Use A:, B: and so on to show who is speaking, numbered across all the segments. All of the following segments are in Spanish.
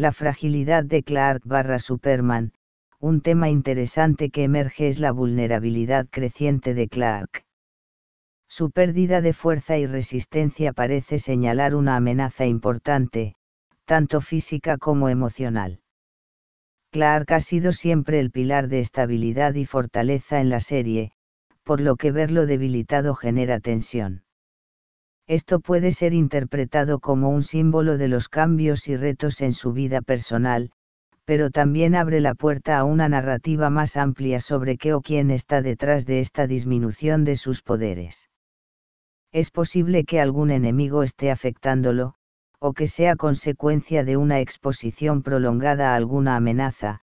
A: La fragilidad de Clark barra Superman, un tema interesante que emerge es la vulnerabilidad creciente de Clark. Su pérdida de fuerza y resistencia parece señalar una amenaza importante, tanto física como emocional. Clark ha sido siempre el pilar de estabilidad y fortaleza en la serie, por lo que verlo debilitado genera tensión. Esto puede ser interpretado como un símbolo de los cambios y retos en su vida personal, pero también abre la puerta a una narrativa más amplia sobre qué o quién está detrás de esta disminución de sus poderes. Es posible que algún enemigo esté afectándolo, o que sea consecuencia de una exposición prolongada a alguna amenaza,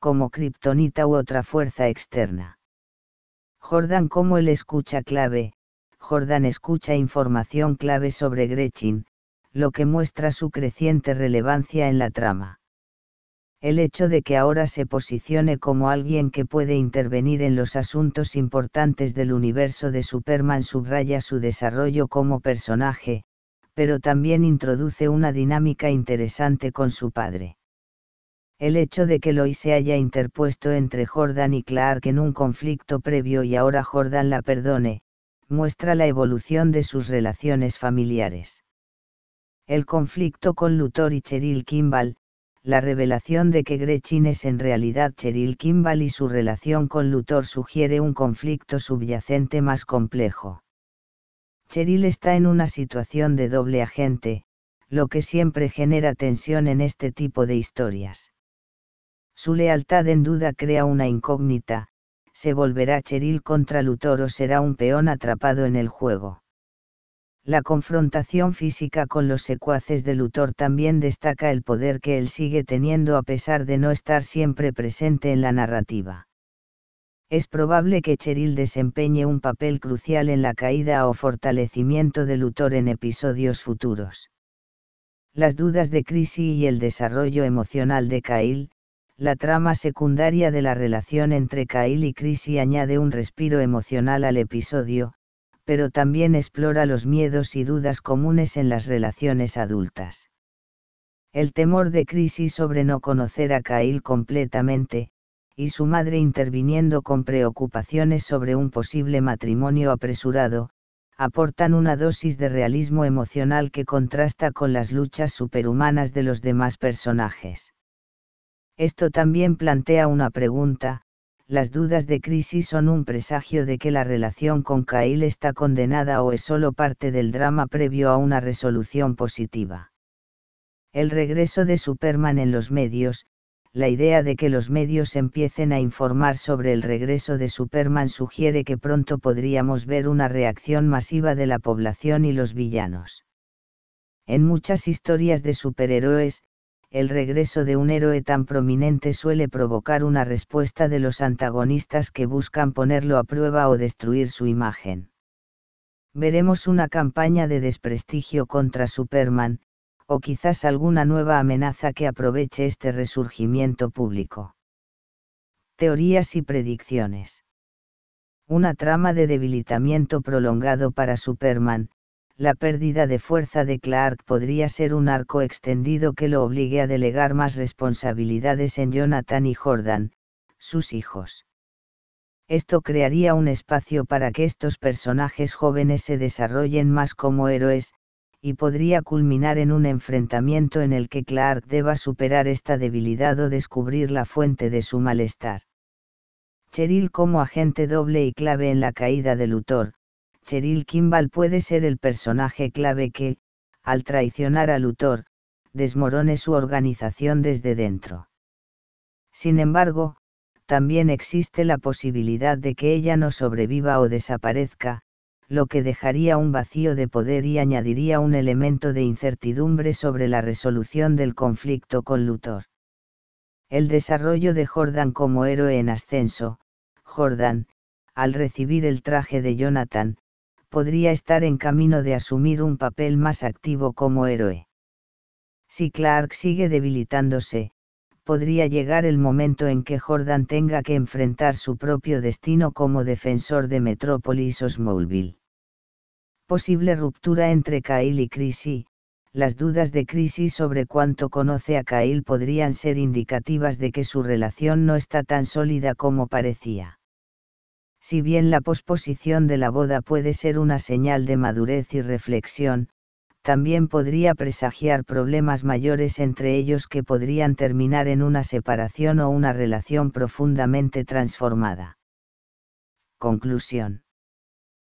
A: como kriptonita u otra fuerza externa. Jordan como el escucha clave, Jordan escucha información clave sobre Gretchen, lo que muestra su creciente relevancia en la trama. El hecho de que ahora se posicione como alguien que puede intervenir en los asuntos importantes del universo de Superman subraya su desarrollo como personaje, pero también introduce una dinámica interesante con su padre. El hecho de que Lois se haya interpuesto entre Jordan y Clark en un conflicto previo y ahora Jordan la perdone, muestra la evolución de sus relaciones familiares. El conflicto con Luthor y Cheryl Kimball, la revelación de que Gretchen es en realidad Cheryl Kimball y su relación con Luthor sugiere un conflicto subyacente más complejo. Cheryl está en una situación de doble agente, lo que siempre genera tensión en este tipo de historias. Su lealtad en duda crea una incógnita, se volverá Cheryl contra Luthor o será un peón atrapado en el juego. La confrontación física con los secuaces de Luthor también destaca el poder que él sigue teniendo a pesar de no estar siempre presente en la narrativa. Es probable que Cheryl desempeñe un papel crucial en la caída o fortalecimiento de Luthor en episodios futuros. Las dudas de Chrissy y el desarrollo emocional de Kyle, la trama secundaria de la relación entre Kyle y Chrissy añade un respiro emocional al episodio, pero también explora los miedos y dudas comunes en las relaciones adultas. El temor de Chrissy sobre no conocer a Kyle completamente, y su madre interviniendo con preocupaciones sobre un posible matrimonio apresurado, aportan una dosis de realismo emocional que contrasta con las luchas superhumanas de los demás personajes. Esto también plantea una pregunta, las dudas de crisis son un presagio de que la relación con Kyle está condenada o es solo parte del drama previo a una resolución positiva. El regreso de Superman en los medios, la idea de que los medios empiecen a informar sobre el regreso de Superman sugiere que pronto podríamos ver una reacción masiva de la población y los villanos. En muchas historias de superhéroes, el regreso de un héroe tan prominente suele provocar una respuesta de los antagonistas que buscan ponerlo a prueba o destruir su imagen. Veremos una campaña de desprestigio contra Superman, o quizás alguna nueva amenaza que aproveche este resurgimiento público. Teorías y predicciones. Una trama de debilitamiento prolongado para Superman, la pérdida de fuerza de Clark podría ser un arco extendido que lo obligue a delegar más responsabilidades en Jonathan y Jordan, sus hijos. Esto crearía un espacio para que estos personajes jóvenes se desarrollen más como héroes, y podría culminar en un enfrentamiento en el que Clark deba superar esta debilidad o descubrir la fuente de su malestar. Cheryl como agente doble y clave en la caída de Luthor, Cheryl Kimball puede ser el personaje clave que, al traicionar a Luthor, desmorone su organización desde dentro. Sin embargo, también existe la posibilidad de que ella no sobreviva o desaparezca, lo que dejaría un vacío de poder y añadiría un elemento de incertidumbre sobre la resolución del conflicto con Luthor. El desarrollo de Jordan como héroe en ascenso, Jordan, al recibir el traje de Jonathan, podría estar en camino de asumir un papel más activo como héroe. Si Clark sigue debilitándose, podría llegar el momento en que Jordan tenga que enfrentar su propio destino como defensor de Metrópolis o Smallville. Posible ruptura entre Kyle y Chrissy. Las dudas de Chrissy sobre cuánto conoce a Kyle podrían ser indicativas de que su relación no está tan sólida como parecía. Si bien la posposición de la boda puede ser una señal de madurez y reflexión, también podría presagiar problemas mayores entre ellos que podrían terminar en una separación o una relación profundamente transformada. Conclusión.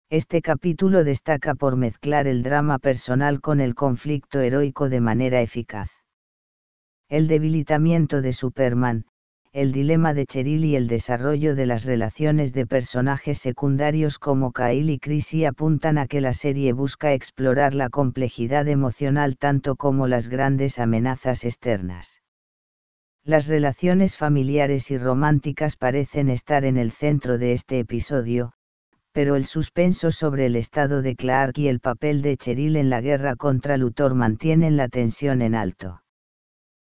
A: Este capítulo destaca por mezclar el drama personal con el conflicto heroico de manera eficaz. El debilitamiento de Superman, el dilema de Cheryl y el desarrollo de las relaciones de personajes secundarios como Kyle y Chrissy apuntan a que la serie busca explorar la complejidad emocional tanto como las grandes amenazas externas. Las relaciones familiares y románticas parecen estar en el centro de este episodio, pero el suspenso sobre el estado de Clark y el papel de Cheryl en la guerra contra Luthor mantienen la tensión en alto.